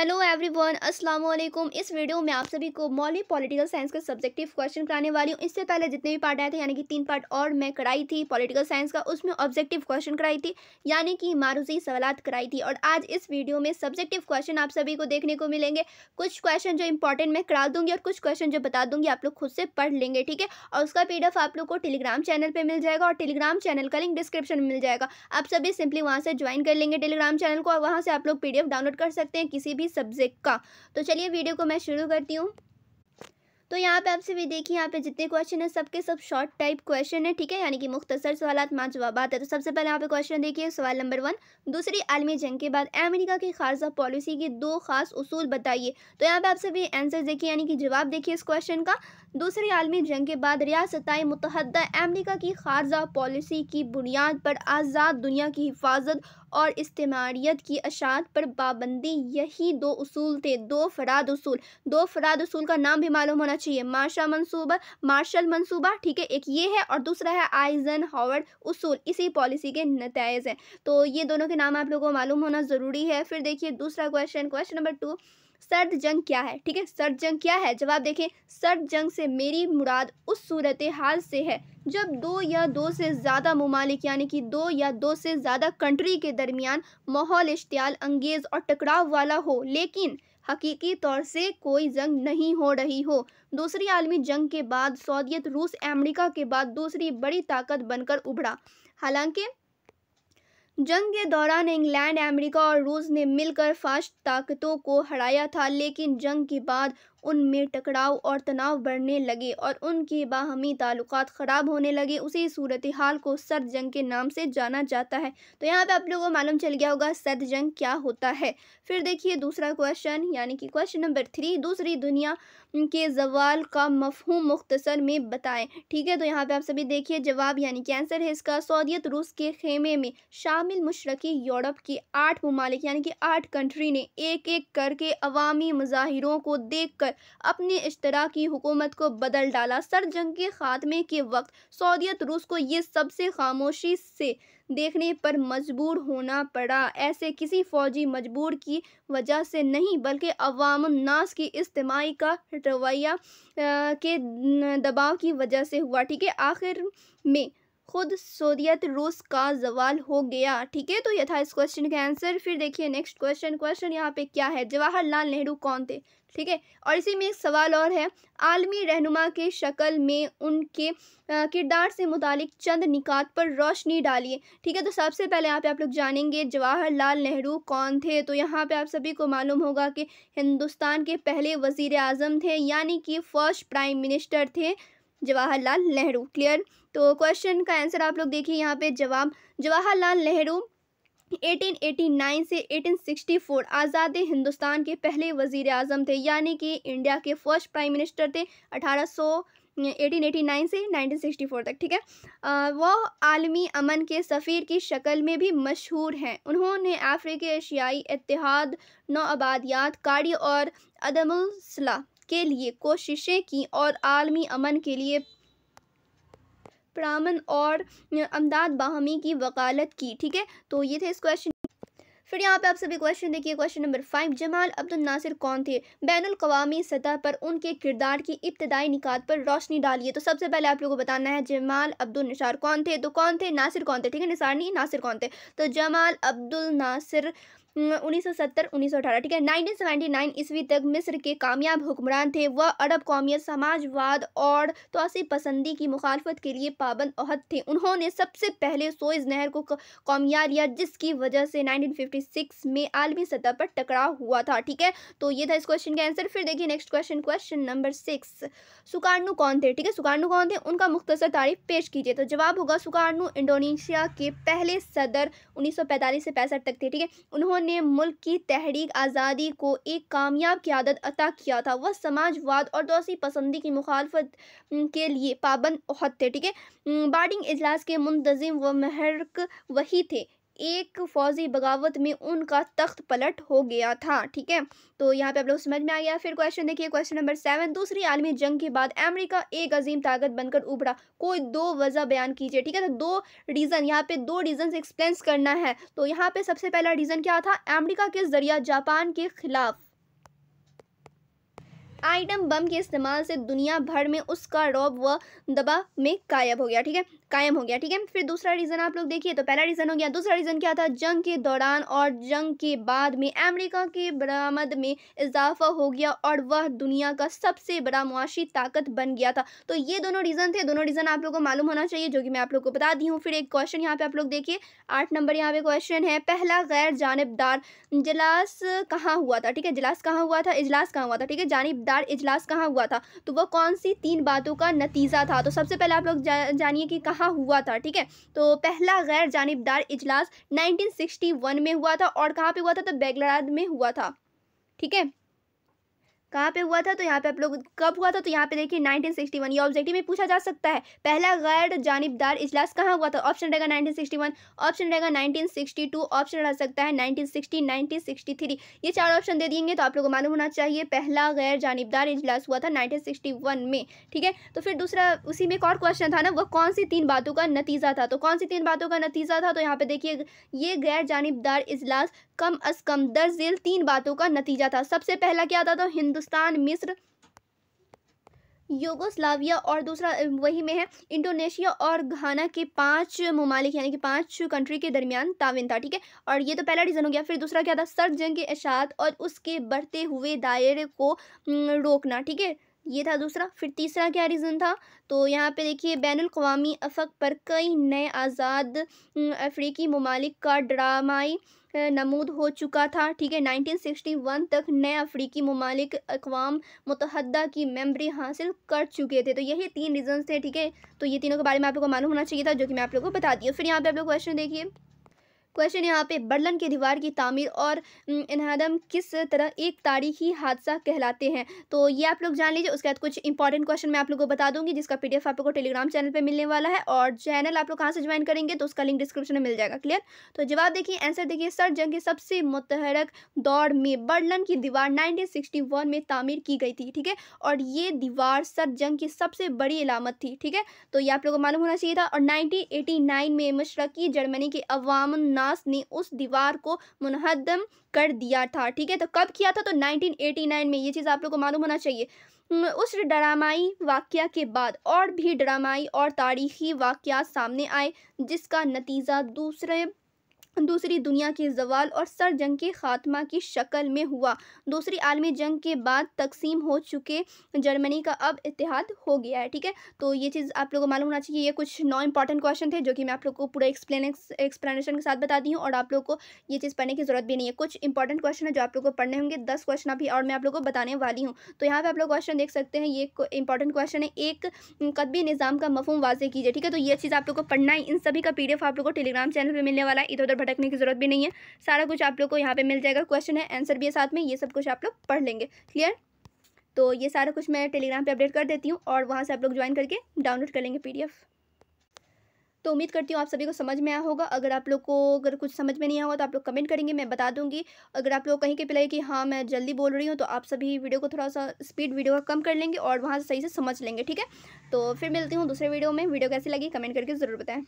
hello everyone अस्सलाम वालेकुम इस वीडियो में आप सभी को मौलवी पॉलिटिकल साइंस का सब्जेक्टिव क्वेश्चन कराने वाली हूँ इससे पहले जितने भी पार्ट आए थे यानी कि तीन पार्ट और मैं कराई थी पॉलिटिकल साइंस का उसमें ऑब्जेक्टिव क्वेश्चन कराई थी यानी कि मारूसी सवालत कराई थी और आज इस वीडियो में सब्जेक्टिव क्वेश्चन आप सभी को देखने को मिलेंगे कुछ क्वेश्चन जो इंपॉर्टेंट मैं करा दूंगी और कुछ क्वेश्चन जो बता दूंगी आप लोग खुद से पढ़ लेंगे ठीक है और उसका पी आप लोग को टेलीग्राम चैनल पर मिल जाएगा और टेलीग्राम चैनल का लिंक डिस्क्रिप्शन में मिल जाएगा आप सभी सिंपली वहाँ से ज्वाइन कर लेंगे टेलीग्राम चैनल को और वहाँ से आप लोग पी डाउनलोड कर सकते हैं किसी भी सब्जेक्ट का तो चलिए वीडियो को मैं शुरू करती हूँ तो यहाँ पे आपसे भी देखिए यहाँ पे जितने क्वेश्चन है सबके सब शॉर्ट टाइप क्वेश्चन है ठीक है यानी कि मुख्तसर सवाल माँ जवाब है तो सबसे पहले यहाँ पे क्वेश्चन देखिए सवाल नंबर वन दूसरी आलमी जंग के बाद अमेरिका की खारजा पॉलिसी के दो खास उसूल बताइए तो यहाँ पे आप सभी आंसर देखिए यानी कि जवाब देखिए इस क्वेश्चन का दूसरी आलमी जंग के बाद रियासताएँ मुतहदा अमरीका की खारजा पॉलिसी की बुनियाद पर आज़ाद दुनिया की हिफाजत और इस्तेमालियत की अशात पर पाबंदी यही दो असूल थे दो फराद असूल दो फराद असूल का नाम भी मालूम होना चाहिए मार्शा मनसूबा मार्शल मनसूबा ठीक है एक ये है और दूसरा है आइजन हॉवर्ड असूल इसी पॉलिसी के नतज हैं तो ये दोनों के नाम आप लोगों को मालूम होना ज़रूरी है फिर देखिए दूसरा क्वेश्चन क्वेश्चन नंबर टू सर्द जंग क्या है ठीक है सर्द जंग क्या है जवाब देखें सर्द जंग से मेरी मुराद उस सूरत हाल से है जब दो या दो से ज़्यादा ममालिक यानी कि दो या दो से ज़्यादा कंट्री के दरमियान माहौल इश्तियाल अंगेज़ और टकराव वाला हो लेकिन हकीकी तौर से कोई जंग नहीं हो रही हो दूसरी आलमी जंग के बाद सौदियत रूस अमेरिका के बाद दूसरी बड़ी ताकत बनकर उभरा हालांकि जंग के दौरान इंग्लैंड अमेरिका और रूस ने मिलकर फास्ट ताकतों को हराया था लेकिन जंग के बाद उनमें टकराव और तनाव बढ़ने लगे और उनके बाहमी ताल्लुक ख़राब होने लगे उसी सूरत हाल को सर्द जंग के नाम से जाना जाता है तो यहाँ पे आप लोगों को मालूम चल गया होगा सर्द जंग क्या होता है फिर देखिए दूसरा क्वेश्चन यानी कि क्वेश्चन नंबर थ्री दूसरी दुनिया के जवाल का मफहूम मुख्तसर में बताएं ठीक है तो यहाँ पे आप सभी देखिए जवाब यानी कि आंसर है इसका सौदियत रूस के खेमे में शामिल मशरकी यूरोप के आठ ममालिक यानी कि आठ कंट्री ने एक एक करके अवामी मजाहिरों को देख कर पर अपने की हुकूमत को बदल डाला सर जंग के खात्मे के वक्त सऊदीत रूस को ये सबसे खामोशी से देखने पर मजबूर होना पड़ा ऐसे किसी फौजी मजबूर की वजह से नहीं बल्कि अवाम नास की इज्तमाही का रवैया के दबाव की वजह से हुआ ठीक है आखिर में खुद सोवियत रूस का जवाल हो गया ठीक है तो यह था इस क्वेश्चन का आंसर फिर देखिए नेक्स्ट क्वेश्चन क्वेश्चन यहाँ पे क्या है जवाहरलाल नेहरू कौन थे ठीक है और इसी में एक सवाल और है आलमी रहनुमा के शक्ल में उनके किरदार से मुतालिक चंद निकात पर रोशनी डालिए ठीक है तो सबसे पहले यहाँ पे आप लोग जानेंगे जवाहरलाल नेहरू कौन थे तो यहाँ पे आप सभी को मालूम होगा कि हिंदुस्तान के पहले वज़ी अजम थे यानी कि फ़र्स्ट प्राइम मिनिस्टर थे जवाहरलाल नेहरू क्लियर तो क्वेश्चन का आंसर आप लोग देखिए यहाँ पे जवाब जवाहरलाल नेहरू 1889 से 1864 आज़ाद हिंदुस्तान के पहले वजीर आज़म थे यानी कि इंडिया के फर्स्ट प्राइम मिनिस्टर थे 1800 1889 से 1964 तक ठीक है वो आलमी अमन के सफ़ीर की शक्ल में भी मशहूर हैं उन्होंने अफ्रीकी एशियाई इतिहाद नौआबादियात कार्य और अदमसला के लिए कोशिशें की और आलमी अमन के लिए प्रामन और अमदाद बाहमी की वकालत की ठीक है तो ये थे इस क्वेश्चन फिर यहाँ पे आप सभी क्वेश्चन देखिए question number five Jamal Abdul Nasser कौन थे बैन अवी सतह पर उनके किरदार की इब्तदाई निकात पर रोशनी डालिए तो सबसे पहले आप लोगों को बताना है जमाल अब्दुल निसार कौन थे तो कौन थे नासिर कौन थे ठीक है निसार नहीं नासिर कौन थे तो जमाल अब्दुल नासिर 1970 1918 ठीक है 1979 ईस्वी तक मिस्र के कामयाब हुक्मरान थे वह अरब कौमियत समाजवाद और तोसी पसंदी की मुखालफत के लिए पाबंद अहद थे उन्होंने सबसे पहले सोइज नहर को कौमिया लिया जिसकी वजह से 1956 में आलमी सतह पर टकराव हुआ था ठीक है तो ये था इस क्वेश्चन का आंसर फिर देखिए next question question number six Sukarno कौन थे ठीक है सुकारनू कौन थे उनका मुख्तसर तारीफ पेश कीजिए तो जवाब होगा सुकारनू इंडोनेशिया के पहले सदर पैंतालीस से पैंसठ तक थे ठीक है उन्होंने ने मुल्क की तहरीक आज़ादी को एक कामयाब क्यादत अता किया था वह समाजवाद और दोषी पसंदी की मुखालफत के लिए पाबंद थे ठीक है बार्डिंग इजलास के मुंतजिम व महरक वही थे एक फौजी बगावत में उनका तख्त पलट हो गया था ठीक है तो यहाँ पे आप लोग समझ में आ गया फिर क्वेश्चन देखिए क्वेश्चन नंबर सेवन दूसरी आलमी जंग के बाद अमेरिका एक अजीम ताकत बनकर उभरा कोई दो वजह बयान कीजिए ठीक है तो दो रीज़न यहाँ पे दो रीज़न एक्सप्लेन करना है तो यहाँ पे सबसे पहला रीज़न क्या था अमेरिका के जरिया जापान के खिलाफ आइटम बम के इस्तेमाल से दुनिया भर में उसका रौब व दबा में गायब हो गया ठीक है कायम हो गया ठीक है फिर दूसरा रीज़न आप लोग देखिए तो पहला रीज़न हो गया दूसरा रीज़न क्या था जंग के दौरान और जंग के बाद में अमेरिका के बरामद में इजाफा हो गया और वह दुनिया का सबसे बड़ा मुआशी ताकत बन गया था तो ये दोनों रीज़न थे दोनों रीज़न आप लोग को मालूम होना चाहिए जो कि मैं आप लोग को बता दी हूँ फिर एक क्वेश्चन यहाँ पे आप लोग देखिए आठ नंबर यहाँ पे क्वेश्चन है पहला गैर जानबदार इजलास कहाँ हुआ था ठीक है इजलास कहाँ हुआ था इजलास कहाँ हुआ था ठीक है जानबदार इजलास कहाँ हुआ था तो वह कौन सी तीन बातों का नतीजा था तो सबसे पहले आप लोग जानिए कि कहाँ यहाँ हुआ था ठीक है तो पहला गैर जानबदार इजलास 1961 में हुआ था और कहाँ पे हुआ था तो बेगलाद में हुआ था ठीक है कहाँ पे हुआ था तो यहाँ पे आप लोग कब हुआ था तो यहाँ पे देखिए 1961 ये ऑब्जेक्टिव में पूछा जा सकता है पहला गैर जानबदार इजलास कहाँ हुआ था ऑप्शन रहेगा 1961 ऑप्शन रहेगा 1962 ऑप्शन रह सकता है 1960 1963 ये चार ऑप्शन दे देंगे तो आप लोगों को मालूम होना चाहिए पहला गैर जानबदार इजलास हुआ था नाइनटीन में ठीक है तो फिर दूसरा उसी में एक और क्वेश्चन था ना वह कौन सी तीन बातों का नतीजा था तो कौन सी तीन बातों का नतीजा था तो यहाँ पे देखिए ये गैर जानबदार इजलास कम अज कम दर्ज जेल तीन बातों का नतीजा था सबसे पहला क्या था तो हिंदुस्तान मिस्र योगोस्लाविया और दूसरा वही में है इंडोनेशिया और घाना के पांच ममालिक यानी कि पांच कंट्री के दरमियान ताविन था ठीक है और ये तो पहला रीज़न हो गया फिर दूसरा क्या था सर्द जंग के अशात और उसके बढ़ते हुए दायरे को रोकना ठीक है ये था दूसरा फिर तीसरा क्या रीज़न था तो यहाँ पे देखिए बैन अवी अफक पर कई नए आज़ाद अफ्रीकी ममालिक का ड्रामाई नमूद हो चुका था ठीक है 1961 तक नए अफ्रीकी ममालिक अकवाम मुतहदा की मेमरी हासिल कर चुके थे तो यही तीन रीज़न्स थे ठीक है तो ये तीनों के बारे में आप लोगों को मालूम होना चाहिए था जो कि मैं आप लोगों को बता दिया फिर यहाँ पर आप लोग क्वेश्चन देखिए क्वेश्चन यहाँ पे बर्लन की दीवार की तामीर और इनहदम किस तरह एक तारीखी हादसा कहलाते हैं तो ये आप लोग जान लीजिए उसके बाद कुछ इंपॉर्टेंट क्वेश्चन मैं आप लोगों को बता दूंगी जिसका पीडीएफ आप लोग को टेलीग्राम चैनल पे मिलने वाला है और चैनल आप लोग कहाँ से ज्वाइन करेंगे तो उसका लिंक डिस्क्रिप्शन में मिल जाएगा क्लियर तो जवाब देखिए आंसर देखिए सर जंग के सबसे मुतहरक दौड़ में बर्लन की दीवार नाइनटीन में तामीर की गई थी ठीक है और ये दीवार सर जंग की सबसे बड़ी इलामत थी ठीक है तो ये आप लोग को मालूम होना चाहिए था और नाइनटीन में मशरकी जर्मनी के अवाम नास ने उस दीवार को मुनहदम कर दिया था ठीक है तो कब किया था तो 1989 में ये चीज़ आप लोग को मालूम होना चाहिए उस ड्रामाई वाक़ के बाद और भी ड्रामाई और तारीखी वाक़ सामने आए जिसका नतीजा दूसरे दूसरी दुनिया के जवाल और सर जंग के खात्मा की शक्ल में हुआ दूसरी आलमी जंग के बाद तकसीम हो चुके जर्मनी का अब इतिहाद हो गया है ठीक है तो ये चीज़ आप लोगों को मालूम होना चाहिए ये कुछ नौ इंपॉर्टेंट क्वेश्चन थे जो कि मैं आप लोग को पूरा एक्सप्लेन एक्सप्लेनेशन के साथ बताती हूँ और आप लोग को ये चीज़ पढ़ने की ज़रूरत भी नहीं है कुछ इंपॉर्टेंट क्वेश्चन है जो आप लोग को पढ़ने होंगे दस क्वेश्चन अभी और मैं आप लोग को बताने वाली हूँ तो यहाँ पर आप लोग क्वेश्चन देख सकते हैं ये इंपॉर्टेंट क्वेश्चन है एक कदबी निज़ाम का मफूम वाजे कीजिए ठीक है तो ये चीज़ आप लोग को पढ़ना है इन सभी का पी आप लोग को टेलीग्राम चैनल पर मिलने वाला है इधर उधर भटकने की ज़रूरत भी नहीं है सारा कुछ आप लोग को यहाँ पे मिल जाएगा क्वेश्चन है आंसर भी है साथ में ये सब कुछ आप लोग पढ़ लेंगे क्लियर तो ये सारा कुछ मैं टेलीग्राम पे अपडेट कर देती हूँ और वहाँ से आप लोग ज्वाइन करके डाउनलोड कर लेंगे पीडीएफ तो उम्मीद करती हूँ आप सभी को समझ में आया होगा अगर आप लोग को अगर कुछ समझ में नहीं आया होगा तो आप लोग कमेंट करेंगे मैं बता दूंगी अगर आप लोग कहीं के पे कि हाँ मैं जल्दी बोल रही हूँ तो आप सभी वीडियो को थोड़ा सा स्पीड वीडियो का कम कर लेंगे और वहाँ से सही से समझ लेंगे ठीक है तो फिर मिलती हूँ दूसरे वीडियो में वीडियो कैसी लगी कमेंट करके ज़रूर बताएँ